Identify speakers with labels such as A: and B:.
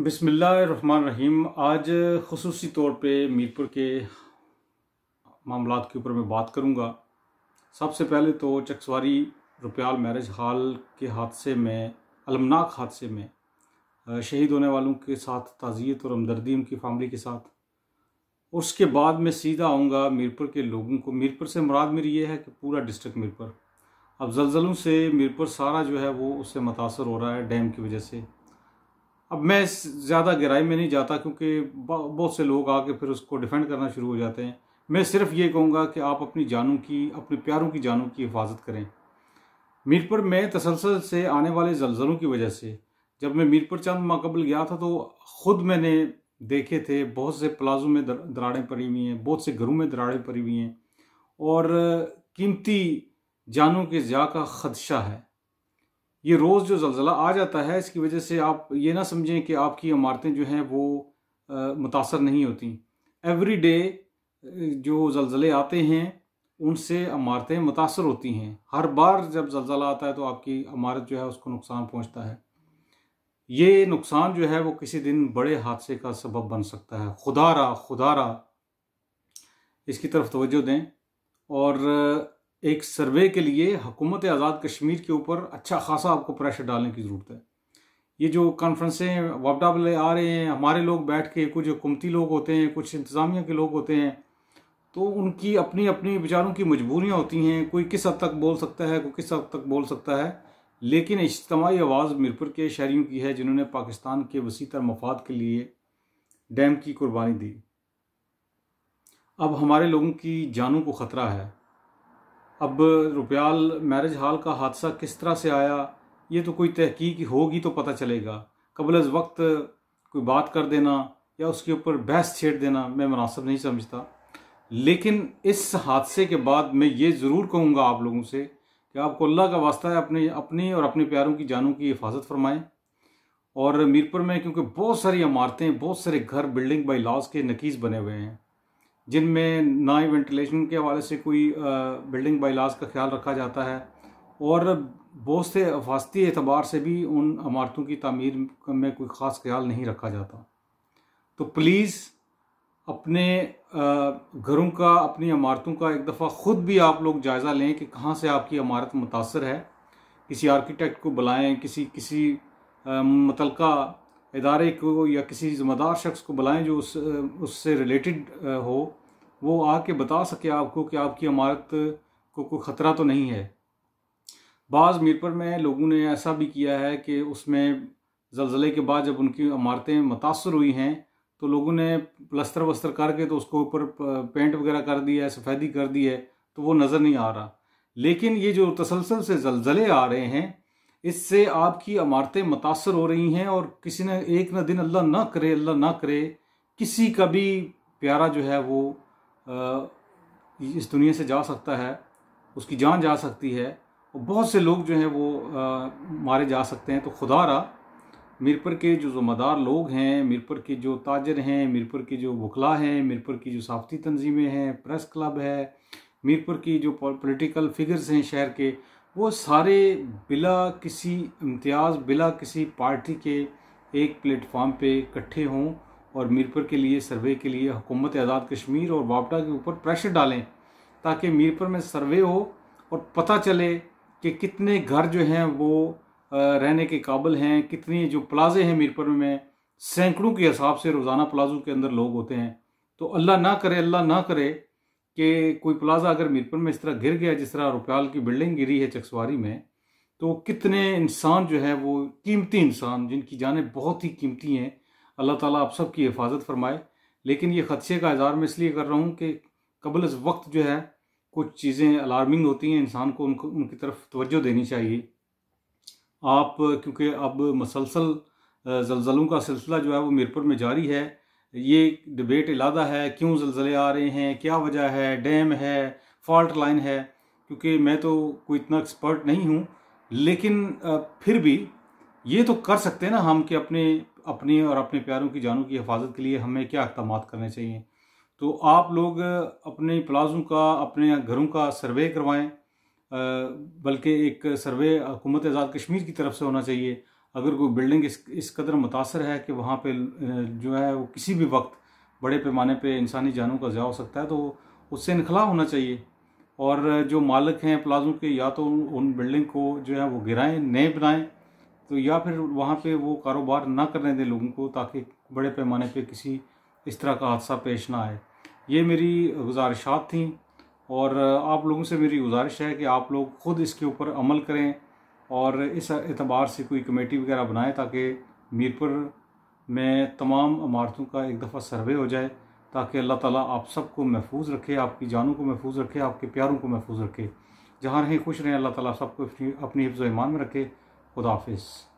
A: बिसमीम आज खसूसी तौर पे मीरपुर के मामला के ऊपर मैं बात करूँगा सबसे पहले तो चकसवारी रुपयाल मैरिज हॉल के हादसे में अलमनाक हादसे में शहीद होने वालों के साथ ताज़ियत और हमदर्दी उनकी फैमिली के साथ उसके बाद मैं सीधा आऊँगा मीरपुर के लोगों को मीरपुर से मुराद मेरी ये है कि पूरा डिस्ट्रिक्ट मीरपुर अब जलजलों से मीरपुर सारा जो है वो उससे मुतासर हो रहा है डैम की वजह से अब मैं ज़्यादा गहराई में नहीं जाता क्योंकि बहुत से लोग आके फिर उसको डिफेंड करना शुरू हो जाते हैं मैं सिर्फ ये कहूँगा कि आप अपनी जानों की अपने प्यारों की जानों की हिफाजत करें मीरपुर में तसलसल से आने वाले जलजलों की वजह से जब मैं मीरपुर चंद माकबल गया था तो ख़ुद मैंने देखे थे बहुत से प्लाजों में दराड़ें पड़ी हुई हैं बहुत से घरों में दराड़ें पड़ी हुई हैं और कीमती जानों के ज़्या का खदशा है ये रोज़ जो जलजिला आ जाता है इसकी वजह से आप ये ना समझें कि आपकी इमारतें जो हैं वो मुतासर नहीं होती एवरी डे जो जलजले आते हैं उनसे इमारतें मुतासर होती हैं हर बार जब जलजिला आता है तो आपकी इमारत जो है उसको नुकसान पहुंचता है ये नुकसान जो है वो किसी दिन बड़े हादसे का सबब बन सकता है खुदा रहा खुदा रहा इसकी तरफ तोज्जो दें और एक सर्वे के लिए हुकूमत आज़ाद कश्मीर के ऊपर अच्छा खासा आपको प्रेशर डालने की ज़रूरत है ये जो कॉन्फ्रेंसें वापडा वाले आ रहे हैं हमारे लोग बैठ के कुछ हुकूमती लोग होते हैं कुछ इंतज़ामिया के लोग होते हैं तो उनकी अपनी अपनी विचारों की मजबूरियाँ होती हैं कोई किस हद तक बोल सकता है कोई किस हद तक बोल सकता है लेकिन इज्तमाही आवाज़ मीरपुर के शहरीों की है जिन्होंने पाकिस्तान के वसी तर मफाद के लिए डैम की कुर्बानी दी अब हमारे लोगों की जानों को ख़तरा है अब रुपयाल मैरिज हाल का हादसा किस तरह से आया ये तो कोई तहकीक होगी तो पता चलेगा कबल अज वक्त कोई बात कर देना या उसके ऊपर बहस छेड़ देना मैं मुनासब नहीं समझता लेकिन इस हादसे के बाद मैं ये ज़रूर कहूँगा आप लोगों से कि आपको अल्लाह का वास्ता है अपने अपनी और अपने प्यारों की जानों की हिफाजत फरमाएं और मीरपुर में क्योंकि बहुत सारी इमारतें बहुत सारे घर बिल्डिंग बाई लॉज के नकीस बने हुए हैं जिनमें ना ही वेंटिलेशन के हवाले से कोई बिल्डिंग बाईलाज का ख्याल रखा जाता है और बहुत से वास्ती एतबार से भी उन इमारतों की तमीर में कोई ख़ास ख्याल नहीं रखा जाता तो प्लीज़ अपने घरों का अपनी इमारतों का एक दफ़ा ख़ुद भी आप लोग जायज़ा लें कि कहाँ से आपकी इमारत मुतासर है किसी आर्किटेक्ट को बुलाएं किसी किसी मुतलका इदारे को या किसी ज़िम्मेदार शख्स को बुलाएं जो उस उससे रिलेटेड हो वो आके बता सके आपको कि आपकी इमारत को कोई ख़तरा तो नहीं है बाज़ मीरपुर में लोगों ने ऐसा भी किया है कि उसमें जलजले के बाद जब उनकी इमारतें मुतासर हुई हैं तो लोगों ने प्लस्तर वस्तर करके तो उसको ऊपर पेंट वगैरह कर दिया है सफ़ेदी कर दी है तो वो नज़र नहीं आ रहा लेकिन ये जो तसलसल से जलजले आ रहे हैं इससे आपकी अमारतें मुतासर हो रही हैं और किसी ने एक न दिन अल्लाह ना करे अल्लाह ना करे किसी का भी प्यारा जो है वो इस दुनिया से जा सकता है उसकी जान जा सकती है और बहुत से लोग जो हैं वो मारे जा सकते हैं तो खुदा रहा मीरपुर के जो ज़ुम्मेदार लोग हैं मीरपुर के जो ताजर हैं मीरपुर के जो वकला हैं मीरपुर की जो सहाफ़ती तंजीमें हैं प्रेस क्लब है मीरपुर की जो पॉलिटिकल फिगर्स हैं शहर के वो सारे बिला किसी इम्तियाज़ बिला किसी पार्टी के एक प्लेटफार्म पे इकट्ठे हों और मीरपुर के लिए सर्वे के लिए हुकूमत आज़ाद कश्मीर और वापटा के ऊपर प्रेशर डालें ताकि मीरपुर में सर्वे हो और पता चले कि कितने घर जो हैं वो रहने के काबिल हैं कितने जो प्लाजे हैं मीरपुर में सैकड़ों के हिसाब से रोज़ाना प्लाजों के अंदर लोग होते हैं तो अल्लाह ना करे अल्लाह ना करे कि कोई प्लाजा अगर मीरपुर में इस तरह गिर गया जिस तरह रुपयाल की बिल्डिंग गिरी है चकसवारी में तो कितने इंसान जो है वो कीमती इंसान जिनकी जानें बहुत ही कीमती हैं अल्लाह ताला आप सब की हिफाजत फरमाए लेकिन ये ख़दशे का इजहार मैं इसलिए कर रहा हूँ कि कबल इस वक्त जो है कुछ चीज़ें अलार्मिंग होती हैं इंसान को उनको उनकी तरफ तवज्जो देनी चाहिए आप क्योंकि अब मसलसल जलजलों का सिलसिला जो है वो मीरपुर में जारी है ये डिबेट इलादा है क्यों जलजले आ रहे हैं क्या वजह है डैम है फॉल्ट लाइन है क्योंकि मैं तो कोई इतना एक्सपर्ट नहीं हूँ लेकिन फिर भी ये तो कर सकते हैं ना हम कि अपने अपने और अपने प्यारों की जानों की हिफाजत के लिए हमें क्या इकदाम करने चाहिए तो आप लोग अपने प्लाजों का अपने घरों का सर्वे करवाएं बल्कि एक सर्वे हुकूमत आज़ाद कश्मीर की तरफ से होना चाहिए अगर कोई बिल्डिंग इस इस कदर मुतासर है कि वहाँ पे जो है वो किसी भी वक्त बड़े पैमाने पे इंसानी जानों का ज़्यादा हो सकता है तो उससे इनखला होना चाहिए और जो मालिक हैं प्लाजों के या तो उन बिल्डिंग को जो है वो गिराएं नए बनाएं तो या फिर वहाँ पे वो कारोबार ना करने दें लोगों को ताकि बड़े पैमाने पे किसी इस तरह का हादसा पेश ना आए ये मेरी गुजारिशात थी और आप लोगों से मेरी गुजारिश है कि आप लोग ख़ुद इसके ऊपर अमल करें और इस एतबार से कोई कमेटी वगैरह बनाए ताकि मीरपुर में तमाम इमारतों का एक दफ़ा सर्वे हो जाए ताकि अल्लाह ताला आप सबको महफूज रखे आपकी जानों को महफूज रखे आपके प्यारों को महफूज रखे जहाँ रहें खुश रहें अल्लाह ताला सबको अपनी हिफ्ज़ ईमान में रखे खुदाफिज़